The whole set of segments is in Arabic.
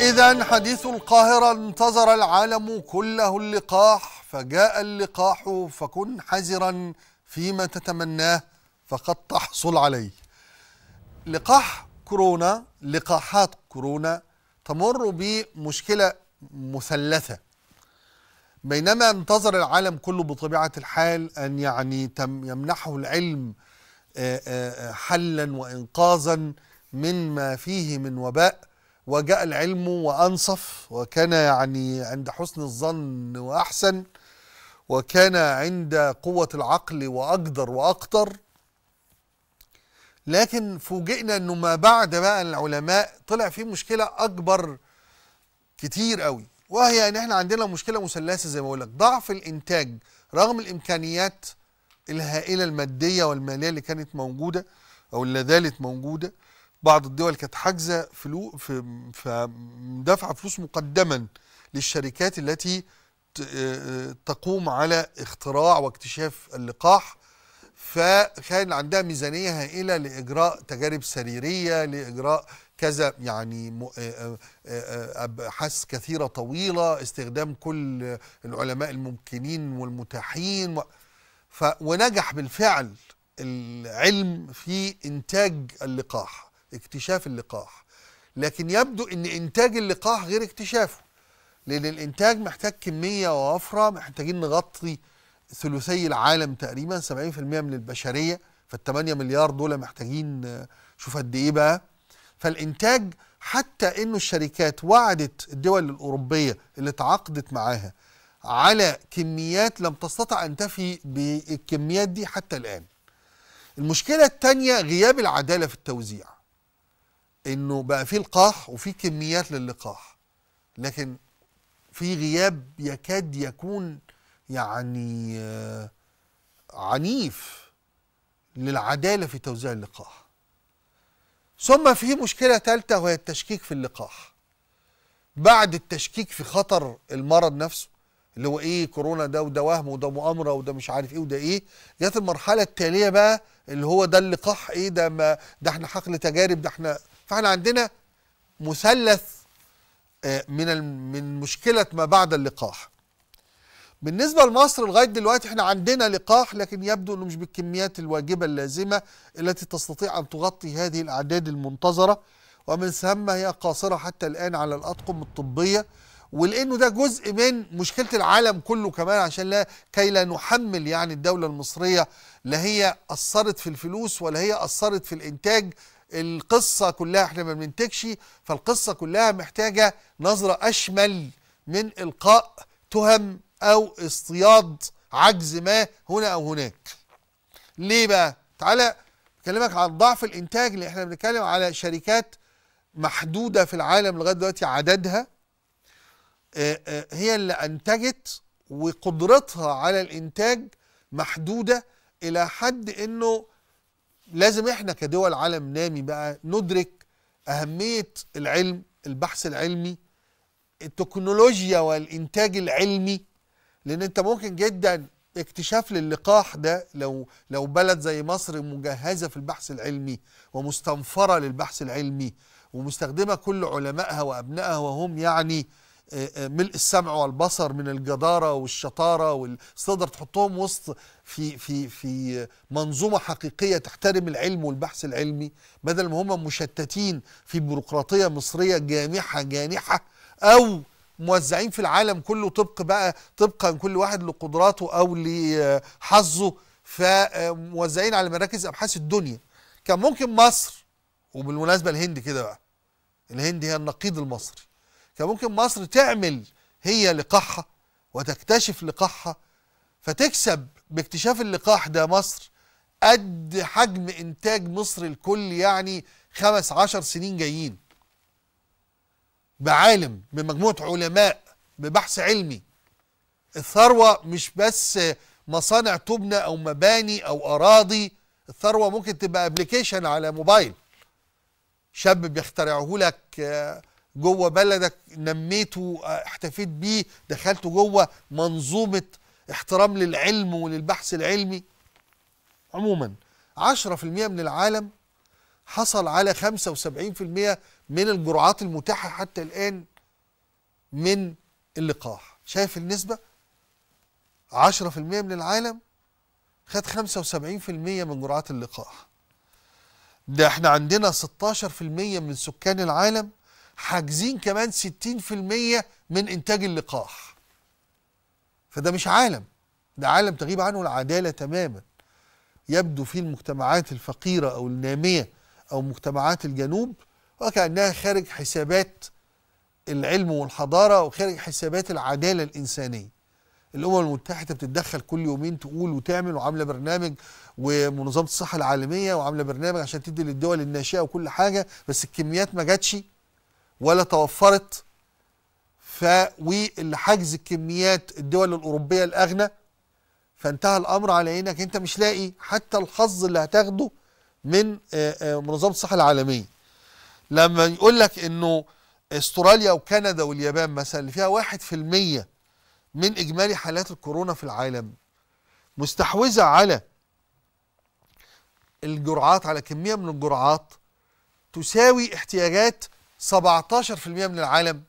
إذا حديث القاهرة انتظر العالم كله اللقاح فجاء اللقاح فكن حذرا فيما تتمناه فقد تحصل عليه. لقاح كورونا لقاحات كورونا تمر بمشكلة مثلثة بينما انتظر العالم كله بطبيعة الحال أن يعني تم يمنحه العلم آه، آه، حلا وإنقاذا مما فيه من وباء وجاء العلم وأنصف وكان يعني عند حسن الظن وأحسن وكان عند قوة العقل وأقدر واقطر لكن فوجئنا أنه ما بعد بقى العلماء طلع في مشكلة أكبر كتير قوي وهي أن احنا عندنا مشكلة مثلثة زي ما بقول لك ضعف الإنتاج رغم الإمكانيات الهائلة المادية والمالية اللي كانت موجودة أو اللي زالت موجودة بعض الدول كانت حاجزه فلو فدفع فلوس مقدما للشركات التي تقوم على اختراع واكتشاف اللقاح فكان عندها ميزانيه هائله لاجراء تجارب سريريه لاجراء كذا يعني ابحاث كثيره طويله استخدام كل العلماء الممكنين والمتاحين ف... ونجح بالفعل العلم في انتاج اللقاح اكتشاف اللقاح لكن يبدو ان انتاج اللقاح غير اكتشافه لان الانتاج محتاج كميه وفره محتاجين نغطي ثلثي العالم تقريبا 70% من البشريه فال 8 مليار دول محتاجين شوف قد ايه بقى فالانتاج حتى انه الشركات وعدت الدول الاوروبيه اللي تعاقدت معاها على كميات لم تستطع ان تفي بالكميات دي حتى الان المشكله الثانيه غياب العداله في التوزيع انه بقى في لقاح وفي كميات للقاح لكن في غياب يكاد يكون يعني آه، عنيف للعداله في توزيع اللقاح ثم في مشكله ثالثه وهي التشكيك في اللقاح بعد التشكيك في خطر المرض نفسه اللي هو ايه كورونا ده وده وهم وده مؤامره وده مش عارف ايه وده ايه جت المرحله التاليه بقى اللي هو ده اللقاح ايه ده ما ده احنا حقل تجارب ده احنا فاحنا عندنا مثلث آه، من من مشكله ما بعد اللقاح بالنسبه لمصر لغايه دلوقتي احنا عندنا لقاح لكن يبدو انه مش بالكميات الواجبه اللازمه التي تستطيع ان تغطي هذه الاعداد المنتظره ومن ثم هي قاصره حتى الان على الاطقم الطبيه ولانه ده جزء من مشكله العالم كله كمان عشان لا كي لا نحمل يعني الدوله المصريه لا هي اثرت في الفلوس ولا هي اثرت في الانتاج القصه كلها احنا ما بننتجش فالقصه كلها محتاجه نظره اشمل من القاء تهم او اصطياد عجز ما هنا او هناك ليه بقى تعالى اكلمك عن ضعف الانتاج اللي احنا بنتكلم على شركات محدوده في العالم لغايه دلوقتي عددها آه، آه، هي اللي انتجت وقدرتها على الانتاج محدوده الى حد انه لازم احنا كدول عالم نامي بقى ندرك اهميه العلم البحث العلمي التكنولوجيا والانتاج العلمي لان انت ممكن جدا اكتشاف للقاح ده لو لو بلد زي مصر مجهزه في البحث العلمي ومستنفره للبحث العلمي ومستخدمه كل علمائها وابنائها وهم يعني آه، آه، ملء السمع والبصر من الجدارة والشطارة تقدر تحطهم وسط في في في منظومة حقيقية تحترم العلم والبحث العلمي بدل ما هم مشتتين في بيروقراطية مصرية جامحة جانحة أو موزعين في العالم كله طبق بقى طبقا كل واحد لقدراته أو لحظه فموزعين آه، على مراكز أبحاث الدنيا كان ممكن مصر وبالمناسبة الهند كده بقى الهند هي النقيض المصري كان ممكن مصر تعمل هي لقاحها وتكتشف لقاحها فتكسب باكتشاف اللقاح ده مصر قد حجم انتاج مصر الكل يعني خمس عشر سنين جايين بعالم بمجموعة علماء ببحث علمي الثروة مش بس مصانع تبنى او مباني او اراضي الثروة ممكن تبقى ابلكيشن على موبايل شاب بيخترعه لك آه، جوه بلدك نميته احتفيت بيه دخلته جوه منظومه احترام للعلم وللبحث العلمي عموما 10% من العالم حصل على 75% من الجرعات المتاحه حتى الان من اللقاح شايف النسبه 10% من العالم خد 75% من جرعات اللقاح ده احنا عندنا 16% من سكان العالم حاجزين كمان 60% من انتاج اللقاح فده مش عالم ده عالم تغيب عنه العداله تماما يبدو في المجتمعات الفقيره او الناميه او مجتمعات الجنوب وكانها خارج حسابات العلم والحضاره وخارج حسابات العداله الانسانيه الامم المتحده بتتدخل كل يومين تقول وتعمل وعامله برنامج ومنظمه الصحه العالميه وعامله برنامج عشان تدي للدول الناشئه وكل حاجه بس الكميات ما جاتش ولا توفرت فوحجز كميات الدول الأوروبية الأغنى فانتهى الأمر على إنك أنت مش لاقي حتى الحظ اللي هتاخده من آه، آه، منظمة الصحة العالمية لما يقول لك إنه استراليا وكندا واليابان مثلا اللي فيها واحد في المية من إجمالي حالات الكورونا في العالم مستحوذة على الجرعات على كمية من الجرعات تساوي احتياجات 17% من العالم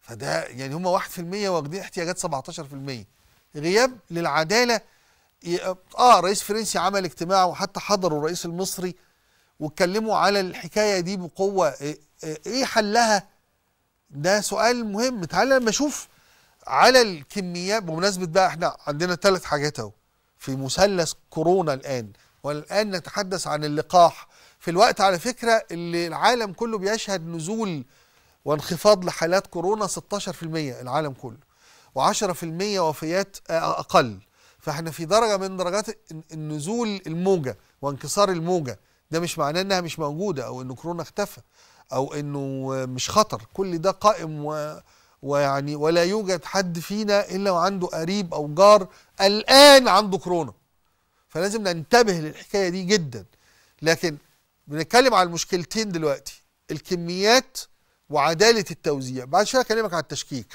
فده يعني هم 1% واخدين احتياجات 17% غياب للعداله اه رئيس فرنسي عمل اجتماع وحتى حضروا الرئيس المصري واتكلموا على الحكايه دي بقوه ايه حلها ده سؤال مهم تعالى لما اشوف على الكميات بمناسبه بقى احنا عندنا ثلاث حاجات اهو في مثلث كورونا الان والان نتحدث عن اللقاح في الوقت على فكرة اللي العالم كله بيشهد نزول وانخفاض لحالات كورونا 16% العالم كله و10% وفيات أقل فاحنا في درجة من درجات النزول الموجة وانكسار الموجة ده مش معناه انها مش موجودة او ان كورونا اختفى او انه مش خطر كل ده قائم و ويعني ولا يوجد حد فينا الا وعنده قريب او جار الان عنده كورونا فلازم ننتبه للحكايه دي جدا لكن بنتكلم على المشكلتين دلوقتي الكميات وعداله التوزيع بعد شويه اكلمك على التشكيك